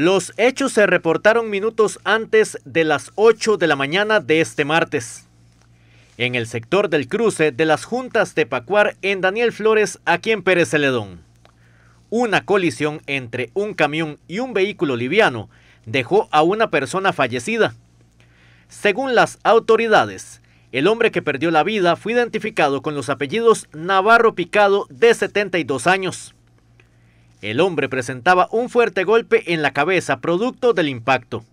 Los hechos se reportaron minutos antes de las 8 de la mañana de este martes. En el sector del cruce de las juntas de Pacuar en Daniel Flores, aquí en Pérez Celedón. Una colisión entre un camión y un vehículo liviano dejó a una persona fallecida. Según las autoridades, el hombre que perdió la vida fue identificado con los apellidos Navarro Picado de 72 años. El hombre presentaba un fuerte golpe en la cabeza producto del impacto.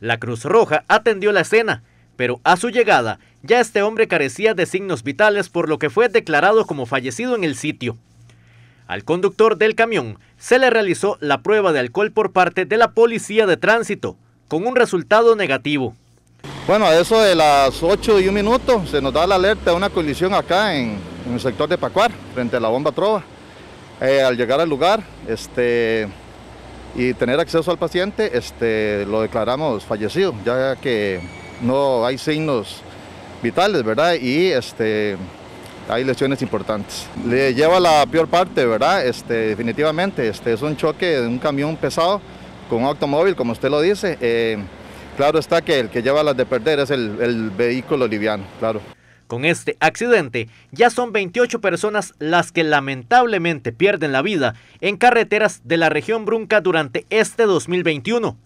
La Cruz Roja atendió la escena, pero a su llegada ya este hombre carecía de signos vitales por lo que fue declarado como fallecido en el sitio. Al conductor del camión se le realizó la prueba de alcohol por parte de la policía de tránsito, con un resultado negativo. Bueno, a eso de las 8 y un minuto se nos da la alerta de una colisión acá en, en el sector de Pacuar, frente a la bomba Trova. Eh, al llegar al lugar este, y tener acceso al paciente, este, lo declaramos fallecido, ya que no hay signos vitales, ¿verdad? Y este, hay lesiones importantes. Le lleva la peor parte, ¿verdad? Este, definitivamente, este, es un choque de un camión pesado con un automóvil, como usted lo dice. Eh, claro está que el que lleva las de perder es el, el vehículo liviano, claro. Con este accidente, ya son 28 personas las que lamentablemente pierden la vida en carreteras de la región Brunca durante este 2021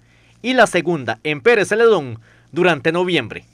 y la segunda en Pérez Celedón durante noviembre.